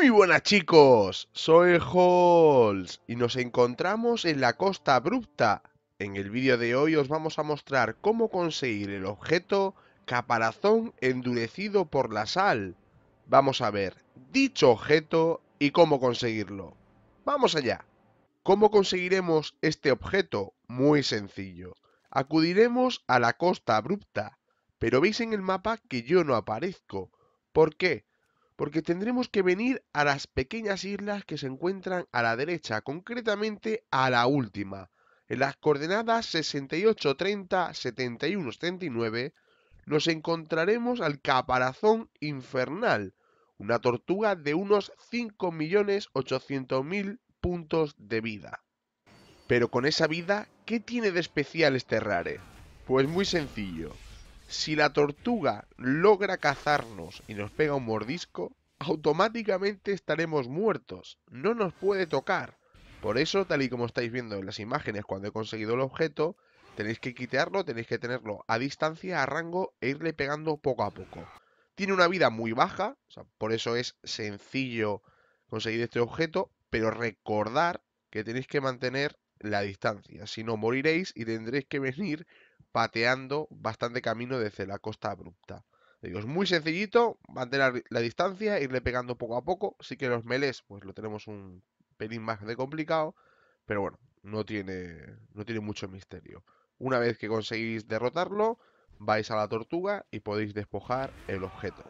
Muy buenas chicos, soy Halls y nos encontramos en la costa abrupta. En el vídeo de hoy os vamos a mostrar cómo conseguir el objeto caparazón endurecido por la sal. Vamos a ver dicho objeto y cómo conseguirlo. ¡Vamos allá! ¿Cómo conseguiremos este objeto? Muy sencillo. Acudiremos a la costa abrupta, pero veis en el mapa que yo no aparezco. ¿Por qué? porque tendremos que venir a las pequeñas islas que se encuentran a la derecha, concretamente a la última. En las coordenadas 68, 30, 71, 79, nos encontraremos al caparazón infernal, una tortuga de unos 5.800.000 puntos de vida. Pero con esa vida, ¿qué tiene de especial este rare? Pues muy sencillo, si la tortuga logra cazarnos y nos pega un mordisco, automáticamente estaremos muertos. No nos puede tocar. Por eso, tal y como estáis viendo en las imágenes cuando he conseguido el objeto, tenéis que quitarlo, tenéis que tenerlo a distancia, a rango e irle pegando poco a poco. Tiene una vida muy baja, por eso es sencillo conseguir este objeto, pero recordar que tenéis que mantener la distancia, si no moriréis y tendréis que venir pateando bastante camino desde la costa abrupta. es muy sencillito, mantener la distancia, irle pegando poco a poco. Sí que los meles pues lo tenemos un pelín más de complicado, pero bueno, no tiene, no tiene mucho misterio. Una vez que conseguís derrotarlo, vais a la tortuga y podéis despojar el objeto.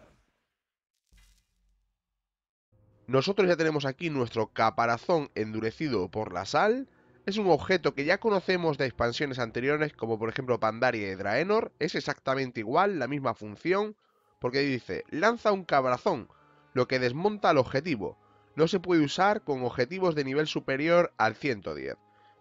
Nosotros ya tenemos aquí nuestro caparazón endurecido por la sal es un objeto que ya conocemos de expansiones anteriores, como por ejemplo Pandaria y Draenor, es exactamente igual, la misma función, porque dice, lanza un cabrazón, lo que desmonta el objetivo. No se puede usar con objetivos de nivel superior al 110.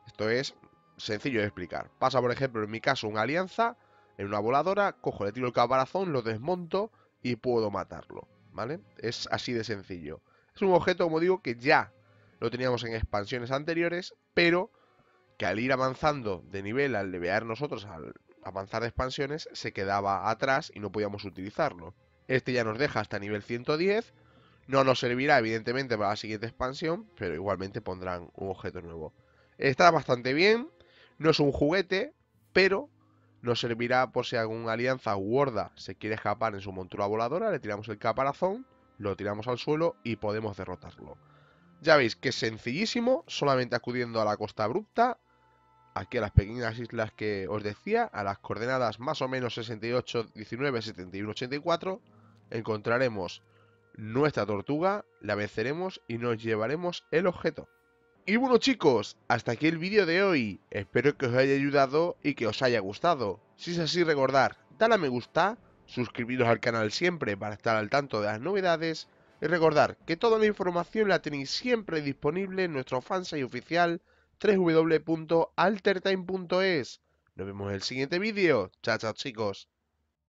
Esto es sencillo de explicar. Pasa, por ejemplo, en mi caso, una alianza, en una voladora, cojo, le tiro el cabrazón, lo desmonto y puedo matarlo. ¿Vale? Es así de sencillo. Es un objeto, como digo, que ya lo teníamos en expansiones anteriores, pero que al ir avanzando de nivel, al levear nosotros, al avanzar de expansiones, se quedaba atrás y no podíamos utilizarlo. Este ya nos deja hasta nivel 110. No nos servirá, evidentemente, para la siguiente expansión, pero igualmente pondrán un objeto nuevo. Está bastante bien, no es un juguete, pero nos servirá por si alguna alianza o se quiere escapar en su montura voladora, le tiramos el caparazón, lo tiramos al suelo y podemos derrotarlo. Ya veis que es sencillísimo, solamente acudiendo a la costa abrupta aquí a las pequeñas islas que os decía, a las coordenadas más o menos 68, 19, 71, 84, encontraremos nuestra tortuga, la venceremos y nos llevaremos el objeto. Y bueno chicos, hasta aquí el vídeo de hoy. Espero que os haya ayudado y que os haya gustado. Si es así, recordar, dale a me gusta, suscribiros al canal siempre para estar al tanto de las novedades y recordar que toda la información la tenéis siempre disponible en nuestro fansite oficial www.altertime.es. Nos vemos en el siguiente vídeo. Chao, chao chicos.